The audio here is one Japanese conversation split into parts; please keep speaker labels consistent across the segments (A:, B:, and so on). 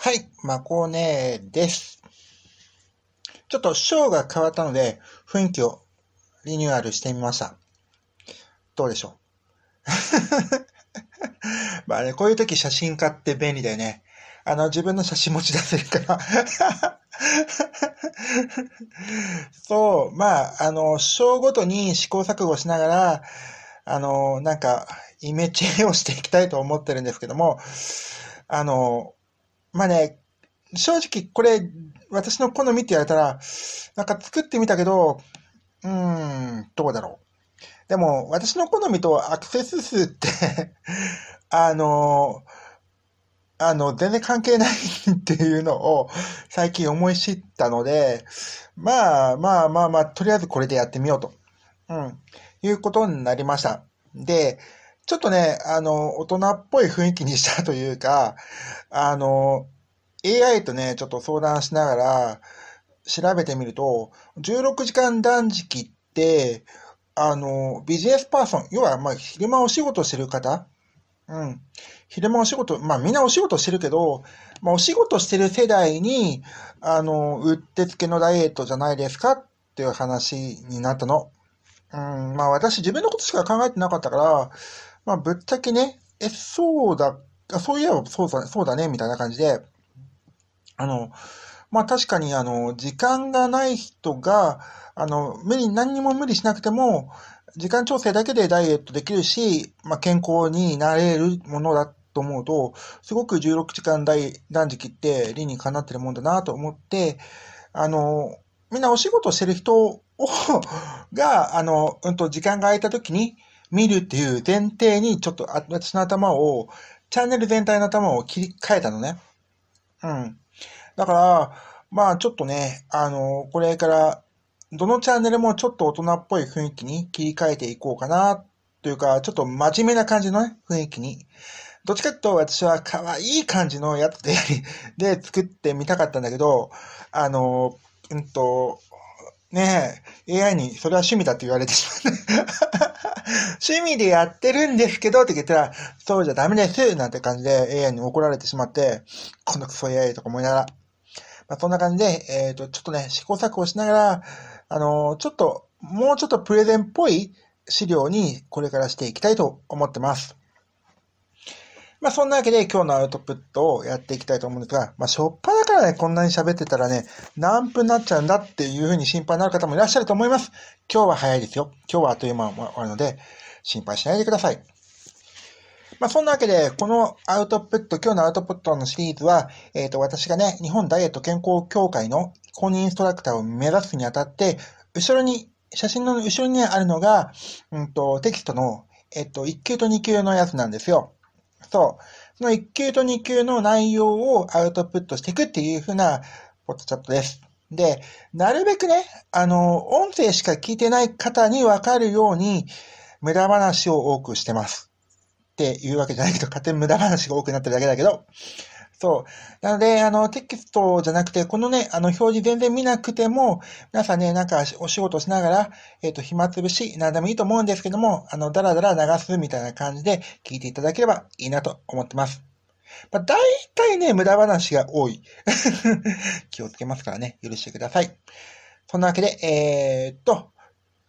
A: はい、まこねです。ちょっとショーが変わったので、雰囲気をリニューアルしてみました。どうでしょう まあね、こういう時写真家って便利だよね。あの、自分の写真持ち出せるから そう、まあ、あの、ショーごとに試行錯誤しながら、あの、なんか、イメチェンをしていきたいと思ってるんですけども、あの、まあね、正直これ、私の好みって言われたら、なんか作ってみたけど、うーん、どうだろう。でも、私の好みとアクセス数って あのー、あの、全然関係ないっていうのを最近思い知ったので、まあまあまあまあ、とりあえずこれでやってみようと、うん、いうことになりました。で、ちょっとね、あの、大人っぽい雰囲気にしたというか、あの、AI とね、ちょっと相談しながら調べてみると、16時間断食って、あの、ビジネスパーソン、要は、まあ、昼間お仕事してる方、うん。昼間お仕事、まあみんなお仕事してるけど、まあお仕事してる世代に、あの、うってつけのダイエットじゃないですかっていう話になったの。うん、まあ私自分のことしか考えてなかったから、まあ、ぶっちゃけね、え、そうだ、そういえばそうだそうだね、みたいな感じで、あの、まあ確かに、あの、時間がない人が、あの、無理、何にも無理しなくても、時間調整だけでダイエットできるし、まあ健康になれるものだと思うと、すごく16時間断食って理にかなってるもんだなと思って、あの、みんなお仕事してる人をが、あの、うんと時間が空いた時に、見るっていう前提に、ちょっと私の頭を、チャンネル全体の頭を切り替えたのね。うん。だから、まあちょっとね、あの、これから、どのチャンネルもちょっと大人っぽい雰囲気に切り替えていこうかな、というか、ちょっと真面目な感じのね、雰囲気に。どっちかっていうと私は可愛い感じのやつでで作ってみたかったんだけど、あの、うんと、ねえ、AI に、それは趣味だって言われてしまう、ね。趣味でやってるんですけどって言ったら、そうじゃダメですなんて感じで AI に怒られてしまって、このクソ AI とか思いながら。まあ、そんな感じで、えっ、ー、と、ちょっとね、試行錯誤しながら、あのー、ちょっと、もうちょっとプレゼンっぽい資料にこれからしていきたいと思ってます。まあそんなわけで今日のアウトプットをやっていきたいと思うんですが、まあしょっぱだからね、こんなに喋ってたらね、何分なっちゃうんだっていうふうに心配になる方もいらっしゃると思います。今日は早いですよ。今日はあっという間終わるので、心配しないでください。まあそんなわけで、このアウトプット、今日のアウトプットのシリーズは、えっ、ー、と私がね、日本ダイエット健康協会の公認インストラクターを目指すにあたって、後ろに、写真の後ろにあるのが、うんと、テキストの、えっ、ー、と、1級と2級のやつなんですよ。そう。その1級と2級の内容をアウトプットしていくっていう風なポッドチャットです。で、なるべくね、あの、音声しか聞いてない方にわかるように、無駄話を多くしてます。っていうわけじゃないけど、勝手に無駄話が多くなってるだけだけど、そう。なので、あの、テキストじゃなくて、このね、あの、表示全然見なくても、皆さんね、なんかお仕事しながら、えっ、ー、と、暇つぶし、なんでもいいと思うんですけども、あの、だらだら流すみたいな感じで聞いていただければいいなと思ってます。まあ、大体ね、無駄話が多い。気をつけますからね、許してください。そんなわけで、えー、っと、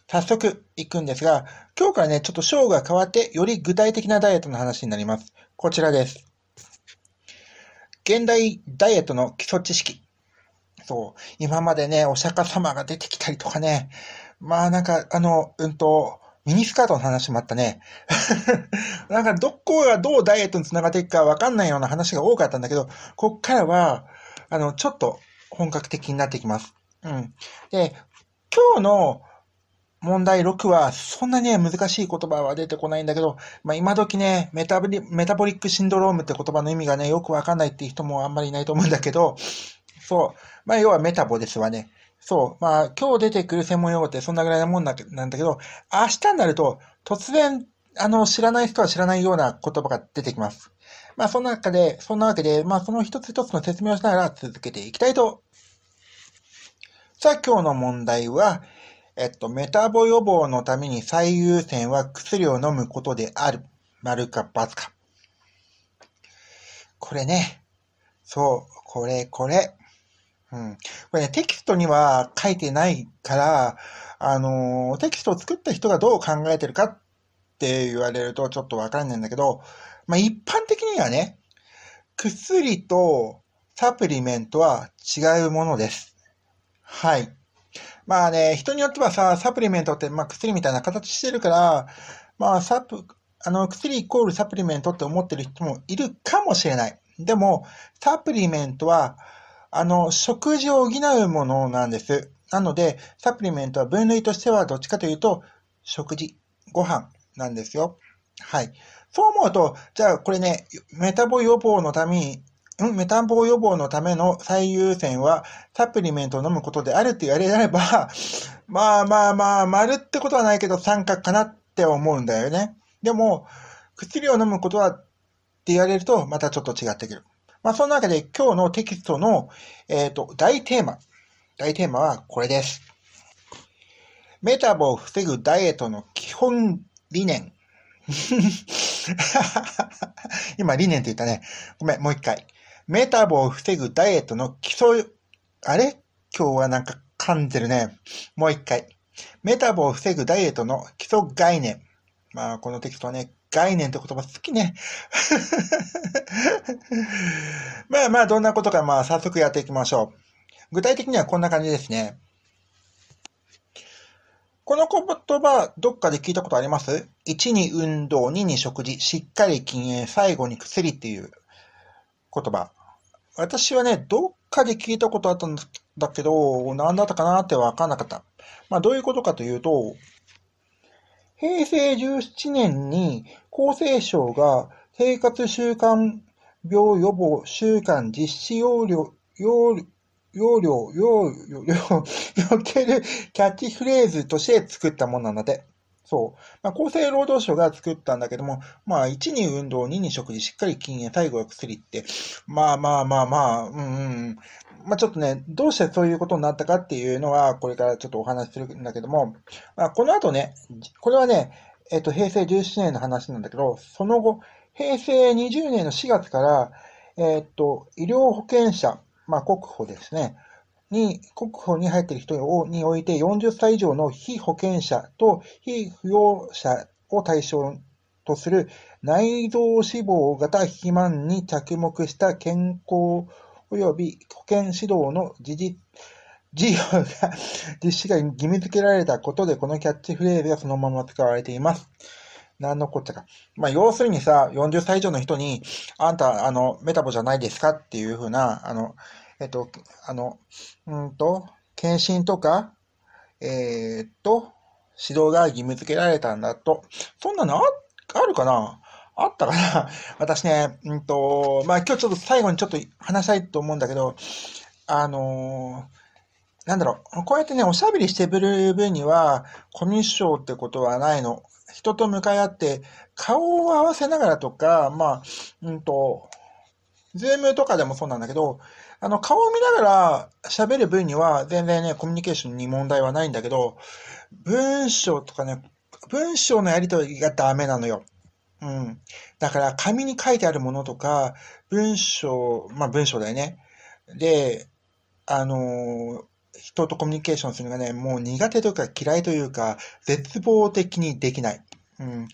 A: 早速行くんですが、今日からね、ちょっと章が変わって、より具体的なダイエットの話になります。こちらです。現代ダイエットの基礎知識。そう、今までね、お釈迦様が出てきたりとかね、まあなんか、あの、うんと、ミニスカートの話もあったね。なんかどこがどうダイエットにつながっていくかわかんないような話が多かったんだけど、こっからは、あの、ちょっと本格的になってきます。うん。で、今日の問題6は、そんなに、ね、難しい言葉は出てこないんだけど、まあ、今時ねメタボリ、メタボリックシンドロームって言葉の意味がね、よくわかんないっていう人もあんまりいないと思うんだけど、そう、まあ、要はメタボですわね。そう、まあ、今日出てくる専門用語ってそんなぐらいなもんなんだけど、明日になると、突然、あの、知らない人は知らないような言葉が出てきます。まあ、そな中で、そんなわけで、まあ、その一つ一つの説明をしながら続けていきたいと。さあ、今日の問題は、えっと、メタボ予防のために最優先は薬を飲むことである。丸か×か。これね。そう、これ、これ。うん。これね、テキストには書いてないから、あのー、テキストを作った人がどう考えてるかって言われるとちょっとわかんないんだけど、まあ、一般的にはね、薬とサプリメントは違うものです。はい。まあね、人によってはさ、サプリメントって、まあ、薬みたいな形してるから、まあ、サプ、あの、薬イコールサプリメントって思ってる人もいるかもしれない。でも、サプリメントは、あの、食事を補うものなんです。なので、サプリメントは分類としてはどっちかというと、食事、ご飯なんですよ。はい。そう思うと、じゃあこれね、メタボ予防のためにメタンボ予防のための最優先はサプリメントを飲むことであるって言われれば、まあまあまあ、丸ってことはないけど三角かなって思うんだよね。でも、薬を飲むことはって言われるとまたちょっと違ってくる。まあそんなわけで今日のテキストの、えっ、ー、と、大テーマ。大テーマはこれです。メタボを防ぐダイエットの基本理念。今、理念って言ったね。ごめん、もう一回。メタボを防ぐダイエットの基礎、あれ今日はなんか噛んでるね。もう一回。メタボを防ぐダイエットの基礎概念。まあ、このテキストはね、概念って言葉好きね。まあまあ、どんなことか、まあ、早速やっていきましょう。具体的にはこんな感じですね。この言葉、どっかで聞いたことあります ?1 に運動、2に食事、しっかり禁煙、最後に薬っていう言葉。私はね、どっかで聞いたことあったんだけど、何だったかなってわかんなかった。まあ、どういうことかというと、平成17年に厚生省が生活習慣病予防週間実施要領、要領、要領、要領、要領、要領、要領、キャッチフレーズとして作ったものなので。そう。まあ、厚生労働省が作ったんだけども、まあ、1に運動、2に食事、しっかり禁煙、最後は薬って、まあまあまあまあ、うん、うん。まあ、ちょっとね、どうしてそういうことになったかっていうのは、これからちょっとお話しするんだけども、まあ、この後ね、これはね、えっと、平成17年の話なんだけど、その後、平成20年の4月から、えっと、医療保険者、まあ、国保ですね、に国保に入っている人において40歳以上の非保険者と非扶養者を対象とする内臓脂肪型肥満に着目した健康及び保険指導の事実 事業が実施が義務付けられたことで、このキャッチフレーズがそのまま使われています。何のこっちゃか。まあ、要するにさ、40歳以上の人に、あんた、あの、メタボじゃないですかっていうふうな、あの、えっと、あの、うんと、検診とか、えー、っと、指導が義務付けられたんだと。そんなのああるかなあったかな 私ね、うんと、まあ、今日ちょっと最後にちょっと話したいと思うんだけど、あのー、なんだろう、こうやってね、おしゃべりしてる分には、コミュ障ってことはないの。人と向かい合って、顔を合わせながらとか、まあ、うんと、ズームとかでもそうなんだけど、あの、顔を見ながら喋る分には全然ね、コミュニケーションに問題はないんだけど、文章とかね、文章のやりとりがダメなのよ。うん。だから、紙に書いてあるものとか、文章、まあ文章だよね。で、あの人とコミュニケーションするのがね、もう苦手とか嫌いというか、絶望的にできない。うん。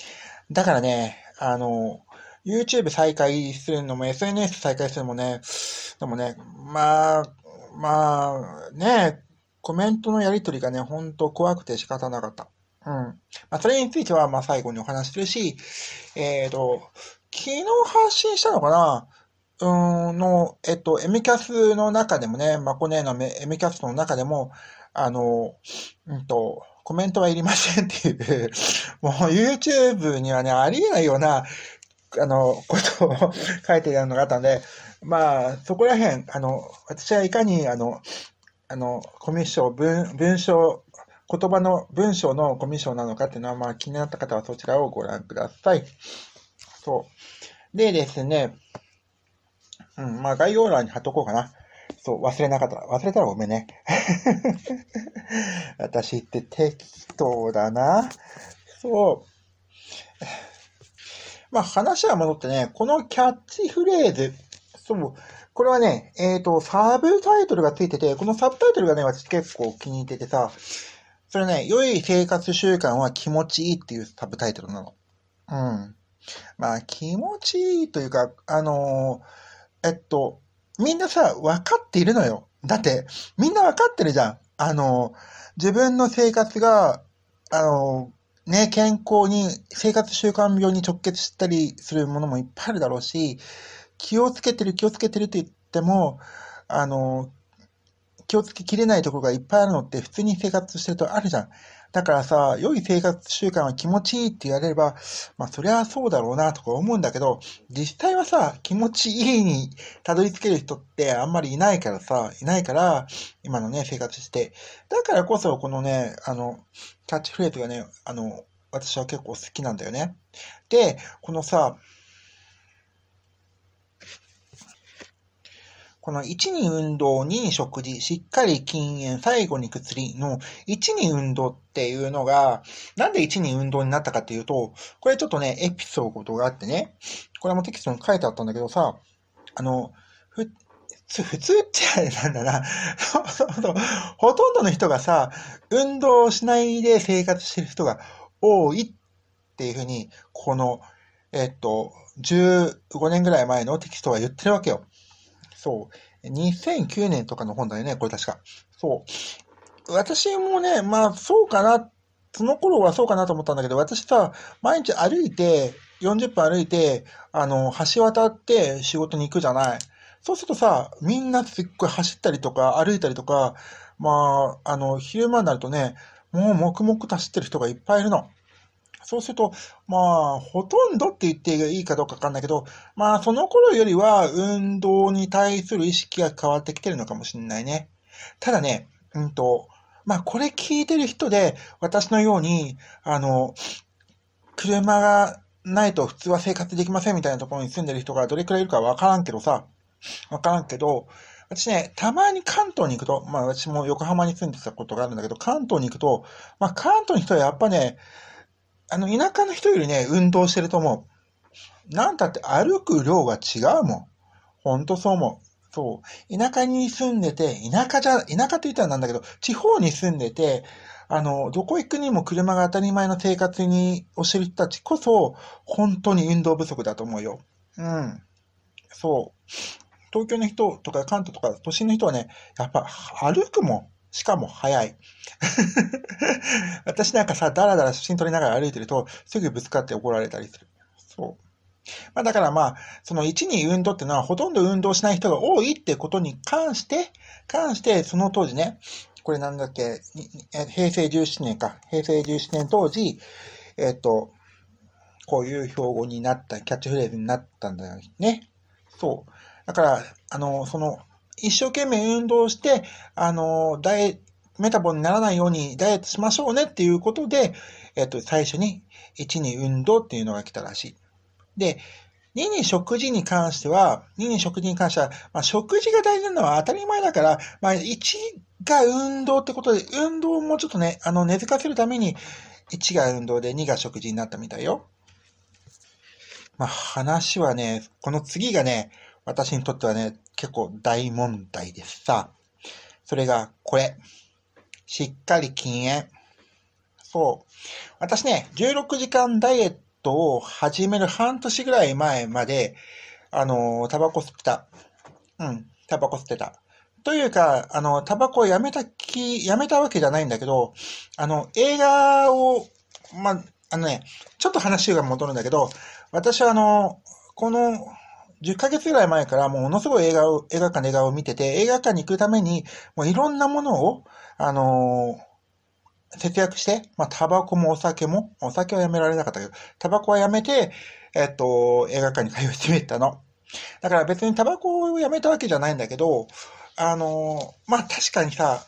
A: だからね、あの YouTube 再開するのも SNS 再開するのもね、でもね、まあ、まあ、ね、コメントのやりとりがね、ほんと怖くて仕方なかった。うん。まあ、それについては、まあ、最後にお話しするし、えっ、ー、と、昨日発信したのかなうん、の、えっと、エミキャスの中でもね、まこねーのエミキャストの中でも、あの、うんと、コメントはいりませんっていう もう YouTube にはね、ありえないような、あの、ことを 書いてあるのがあったんで、まあ、そこら辺、あの、私はいかに、あの、あの、コミッション、文、文章、言葉の文章のコミッションなのかっていうのは、まあ、気になった方はそちらをご覧ください。そう。でですね、うん、まあ、概要欄に貼っとこうかな。そう、忘れなかった。忘れたらごめんね。私って適当だな。そう。まあ、話は戻ってね、このキャッチフレーズ、そう、これはね、えっ、ー、と、サブタイトルがついてて、このサブタイトルがね、私結構気に入っててさ、それね、良い生活習慣は気持ちいいっていうサブタイトルなの。うん。まあ、気持ちいいというか、あのー、えっと、みんなさ、分かっているのよ。だって、みんな分かってるじゃん。あのー、自分の生活が、あのね、健康に、生活習慣病に直結したりするものもいっぱいあるだろうし、気をつけてる気をつけてると言っても、あの、気をつけきれないところがいっぱいあるのって普通に生活してるとあるじゃん。だからさ、良い生活習慣は気持ちいいって言われれば、まあそりゃそうだろうなとか思うんだけど、実際はさ、気持ちいいにたどり着ける人ってあんまりいないからさ、いないから、今のね、生活して。だからこそ、このね、あの、キャッチフレーズがね、あの、私は結構好きなんだよね。で、このさ、この1に運動、2に食事、しっかり禁煙、最後に薬の1に運動っていうのが、なんで1に運動になったかっていうと、これちょっとね、エピソードがあってね、これもテキストに書いてあったんだけどさ、あの、ふ、普通っちゃあれなんだな。ほとんどの人がさ、運動しないで生活してる人が多いっていうふうに、この、えっと、15年ぐらい前のテキストは言ってるわけよ。そう。2009年とかの本だよね、これ確か。そう。私もね、まあ、そうかな。その頃はそうかなと思ったんだけど、私さ、毎日歩いて、40分歩いて、あの、橋渡って仕事に行くじゃない。そうするとさ、みんなすっごい走ったりとか、歩いたりとか、まあ、あの、昼間になるとね、もう黙々と走ってる人がいっぱいいるの。そうすると、まあ、ほとんどって言っていいかどうかわかんないけど、まあ、その頃よりは運動に対する意識が変わってきてるのかもしれないね。ただね、うんと、まあ、これ聞いてる人で、私のように、あの、車がないと普通は生活できませんみたいなところに住んでる人がどれくらいいるかわからんけどさ、わからんけど、私ね、たまに関東に行くと、まあ私も横浜に住んでたことがあるんだけど、関東に行くと、まあ関東に人はやっぱね、あの、田舎の人よりね、運動してると思う。なんたって歩く量が違うもん。ほんとそう思う。そう。田舎に住んでて、田舎じゃ、田舎って言ったらなんだけど、地方に住んでて、あの、どこ行くにも車が当たり前の生活にをしてる人たちこそ、本当に運動不足だと思うよ。うん。そう。東京の人とか関東とか都心の人はね、やっぱ歩くもん。しかも早い。私なんかさ、だらだら写真撮りながら歩いてると、すぐぶつかって怒られたりする。そう。まあ、だからまあ、その1に運動っていうのは、ほとんど運動しない人が多いってことに関して、関して、その当時ね、これなんだっけ、平成17年か、平成17年当時、えっ、と、こういう標語になった、キャッチフレーズになったんだよね。そう。だから、あの、その、一生懸命運動して、あの、ダイメタボにならないようにダイエットしましょうねっていうことで、えっと、最初に1に運動っていうのが来たらしい。で、2に食事に関しては、2に食事に関しては、まあ、食事が大事なのは当たり前だから、まあ、1が運動ってことで、運動をもうちょっとね、あの、根付かせるために、1が運動で2が食事になったみたいよ。まあ、話はね、この次がね、私にとってはね、結構大問題でさ、それがこれ。しっかり禁煙。そう。私ね、16時間ダイエットを始める半年ぐらい前まで、あの、タバコ吸ってた。うん、タバコ吸ってた。というか、あの、タバコをやめたき、やめたわけじゃないんだけど、あの、映画を、まあ、あのね、ちょっと話が戻るんだけど、私はあの、この10ヶ月ぐらい前からもうものすごい映画を、映画館で映画を見てて、映画館に行くために、もういろんなものを、あのー、節約して、まあ、タバコもお酒も、お酒はやめられなかったけど、タバコはやめて、えっと、映画館に通い始めたの。だから別にタバコをやめたわけじゃないんだけど、あのー、まあ、確かにさ、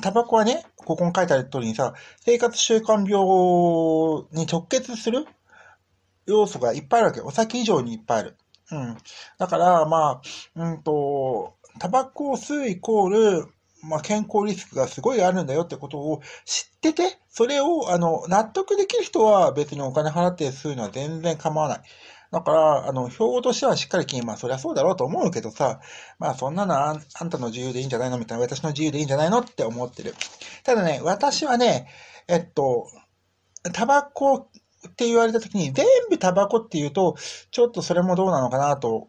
A: タバコはね、ここに書いてある通りにさ、生活習慣病に直結する要素がいっぱいあるわけ。お酒以上にいっぱいある。うん。だから、まあ、うんと、タバコを吸うイコール、まあ、健康リスクがすごいあるんだよってことを知ってて、それを、あの、納得できる人は別にお金払って吸うのは全然構わない。だから、あの、標語としてはしっかり金、まあ、そりゃそうだろうと思うけどさ、まあ、そんなのあんあんたの自由でいいんじゃないのみたいな、私の自由でいいんじゃないのって思ってる。ただね、私はね、えっと、タバコって言われた時に、全部タバコって言うと、ちょっとそれもどうなのかなと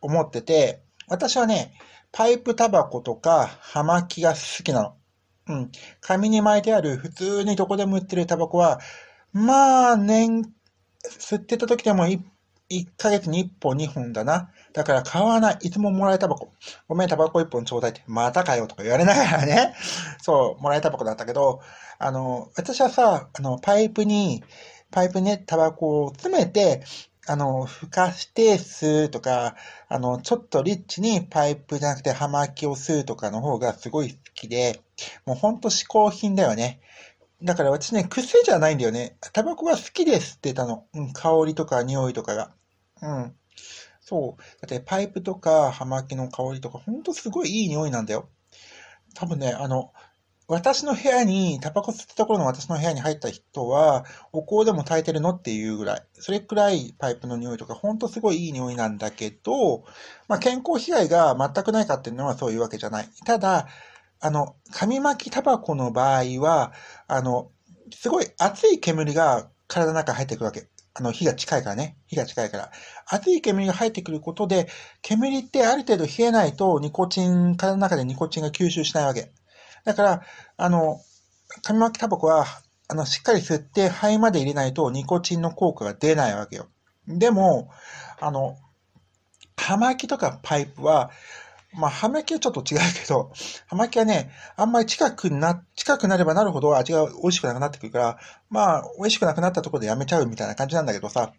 A: 思ってて、私はね、パイプタバコとか、葉巻が好きなの。うん。紙に巻いてある、普通にどこでも売ってるタバコは、まあ、年、吸ってた時でも 1, 1ヶ月に1本2本だな。だから買わない。いつももらえタバコ。ごめん、タバコ1本ちょうだいって。またかよとか言われながらね。そう、もらえタバコだったけど、あの、私はさ、あの、パイプに、パイプね、タバコを詰めて、あの、ふかして吸うとか、あの、ちょっとリッチにパイプじゃなくて葉巻を吸うとかの方がすごい好きで、もうほんと嗜好品だよね。だから私ね、癖じゃないんだよね。タバコが好きで吸ってたの。うん、香りとか匂いとかが。うん。そう。だってパイプとか葉巻の香りとか、ほんとすごいいい匂いなんだよ。多分ね、あの、私の部屋に、タバコ吸った頃の私の部屋に入った人は、お香でも炊いてるのっていうぐらい、それくらいパイプの匂いとか、ほんとすごいいい匂いなんだけど、まあ、健康被害が全くないかっていうのはそういうわけじゃない。ただ、あの、紙巻きタバコの場合は、あの、すごい熱い煙が体の中に入ってくるわけ。あの、火が近いからね。火が近いから。熱い煙が入ってくることで、煙ってある程度冷えないと、ニコチン、体の中でニコチンが吸収しないわけ。だから、あの、紙巻きタバコは、あの、しっかり吸って肺まで入れないとニコチンの効果が出ないわけよ。でも、あの、葉巻とかパイプは、まあ、葉巻はちょっと違うけど、葉巻はね、あんまり近くな、近くなればなるほど味が美味しくなくなってくるから、まあ、美味しくなくなったところでやめちゃうみたいな感じなんだけどさ、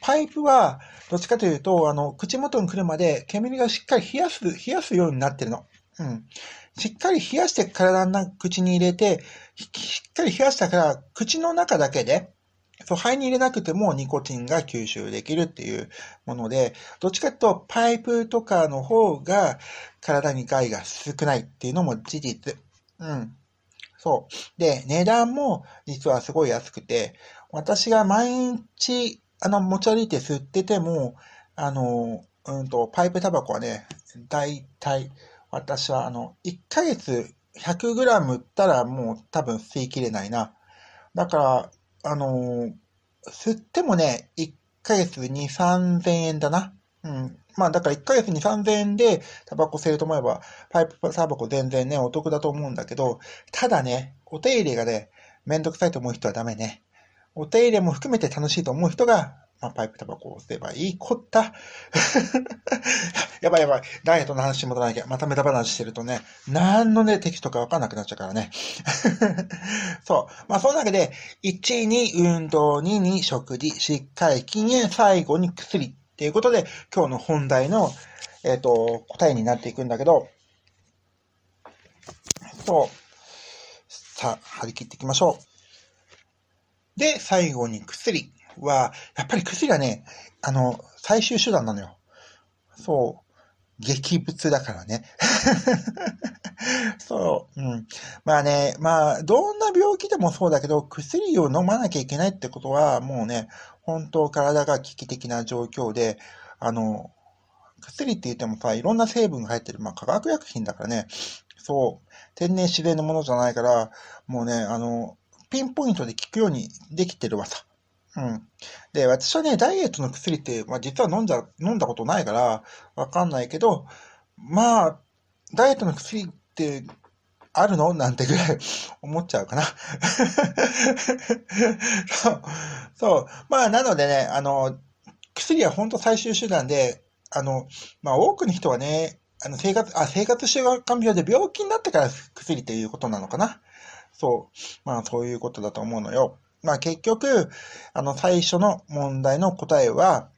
A: パイプは、どっちかというと、あの、口元に来るまで煙がしっかり冷やす、冷やすようになってるの。うん。しっかり冷やして体の口に入れて、しっかり冷やしたから、口の中だけで、そう肺に入れなくてもニコチンが吸収できるっていうもので、どっちかというとパイプとかの方が体に害が少ないっていうのも事実。うん。そう。で、値段も実はすごい安くて、私が毎日、あの、持ち歩いて吸ってても、あの、うんと、パイプタバコはね、だいたい私はあの、1ヶ月 100g ったらもう多分吸い切れないな。だから、あのー、吸ってもね、1ヶ月2、3000円だな。うん。まあだから1ヶ月2、3000円でタバコ吸えると思えば、パイプタバコ全然ね、お得だと思うんだけど、ただね、お手入れがね、めんどくさいと思う人はダメね。お手入れも含めて楽しいと思う人がまあ、パイプタバコを吸えばいいこった。やばいやばい。ダイエットの話戻らなきゃ。またメタ話してるとね、何のね、敵とかわかんなくなっちゃうからね。そう。まあ、そわけで、1に運動、2に食事、しっかり禁煙、最後に薬っていうことで、今日の本題の、えっ、ー、と、答えになっていくんだけど、そう。さあ、張り切っていきましょう。で、最後に薬。は、やっぱり薬がね、あの、最終手段なのよ。そう。劇物だからね。そう、うん。まあね、まあ、どんな病気でもそうだけど、薬を飲まなきゃいけないってことは、もうね、本当体が危機的な状況で、あの、薬って言ってもさ、いろんな成分が入ってる、まあ、化学薬品だからね、そう、天然自然のものじゃないから、もうね、あの、ピンポイントで効くようにできてるわさ。うん。で、私はね、ダイエットの薬って、まあ、実は飲んじゃ、飲んだことないから、わかんないけど、まあ、ダイエットの薬ってあるのなんてぐらい 思っちゃうかな そう。そう。まあ、なのでね、あの、薬は本当最終手段で、あの、まあ、多くの人はね、あの、生活、あ、生活習慣病で病気になってから薬っていうことなのかな。そう。まあ、そういうことだと思うのよ。まあ結局、あの最初の問題の答えは、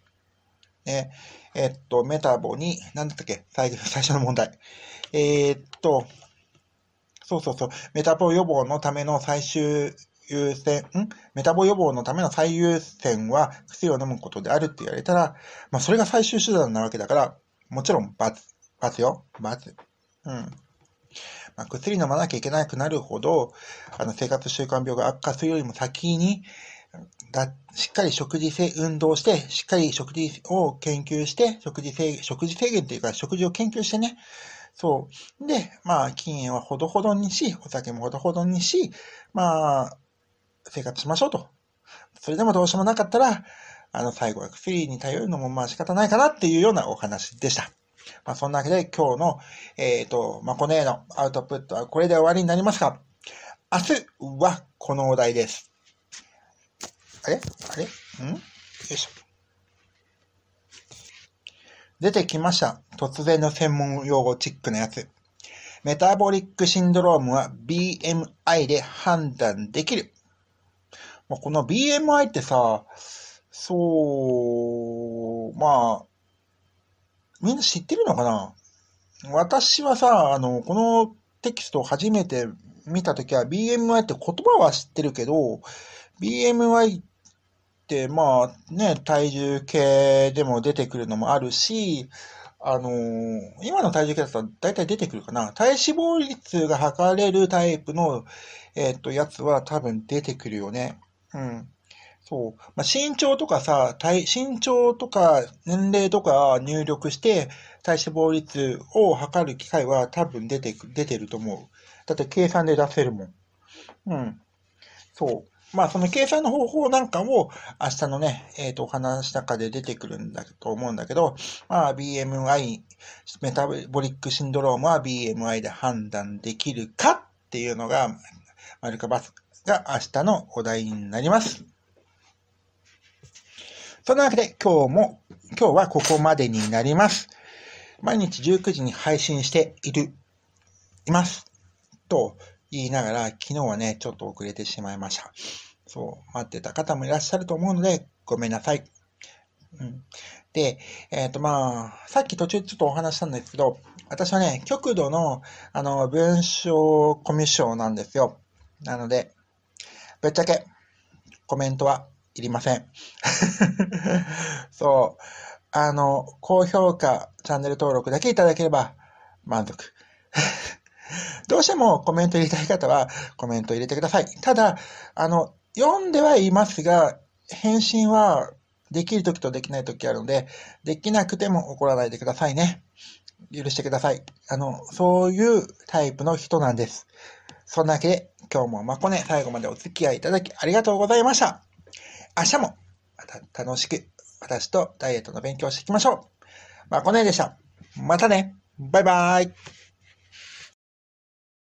A: ええっと、メタボに、なんだったっけ最初の問題。えー、っと、そうそうそう、メタボ予防のための最終優先、んメタボ予防のための最優先は薬を飲むことであるって言われたら、まあそれが最終手段なわけだから、もちろんバツよ。ツ。うん。まあ、薬飲まなきゃいけなくなるほど、あの生活習慣病が悪化するよりも先に、だしっかり食事制、運動して、しっかり食事を研究して、食事制、食事制限というか、食事を研究してね、そう。で、まあ、禁煙はほどほどにし、お酒もほどほどにし、まあ、生活しましょうと。それでもどうしようもなかったら、あの、最後は薬に頼るのもまあ仕方ないかなっていうようなお話でした。まあ、そんなわけで今日の、えっ、ー、と、まあ、この絵のアウトプットはこれで終わりになりますが、明日はこのお題です。あれあれんよいしょ。出てきました。突然の専門用語チックなやつ。メタボリックシンドロームは BMI で判断できる。まあ、この BMI ってさ、そう、まあ、みんな知ってるのかな私はさ、あの、このテキストを初めて見たときは BMI って言葉は知ってるけど、BMI ってまあね、体重計でも出てくるのもあるし、あのー、今の体重計だったら大体出てくるかな。体脂肪率が測れるタイプの、えっ、ー、と、やつは多分出てくるよね。うん。そう。まあ、身長とかさ、体、身長とか年齢とか入力して、体脂肪率を測る機会は多分出て、出てると思う。だって計算で出せるもん。うん。そう。まあ、その計算の方法なんかも、明日のね、えっ、ー、と、お話の中で出てくるんだと思うんだけど、まあ、BMI、メタボリックシンドロームは BMI で判断できるかっていうのが、マカかスが明日のお題になります。そんなわけで今日も、今日はここまでになります。毎日19時に配信している、います。と言いながら、昨日はね、ちょっと遅れてしまいました。そう、待ってた方もいらっしゃると思うので、ごめんなさい。うん、で、えっ、ー、とまあ、さっき途中ちょっとお話したんですけど、私はね、極度の、あの、文章コミュ障なんですよ。なので、ぶっちゃけ、コメントはいりません。そう。あの、高評価、チャンネル登録だけいただければ満足。どうしてもコメント入れたい方はコメント入れてください。ただ、あの、読んではいますが、返信はできる時とできない時あるので、できなくても怒らないでくださいね。許してください。あの、そういうタイプの人なんです。そんなわけで、今日もまこね最後までお付き合いいただきありがとうございました。明日も楽しく私とダイエットの勉強をしていきましょう。まあ、この辺でした。またね。バイバーイ。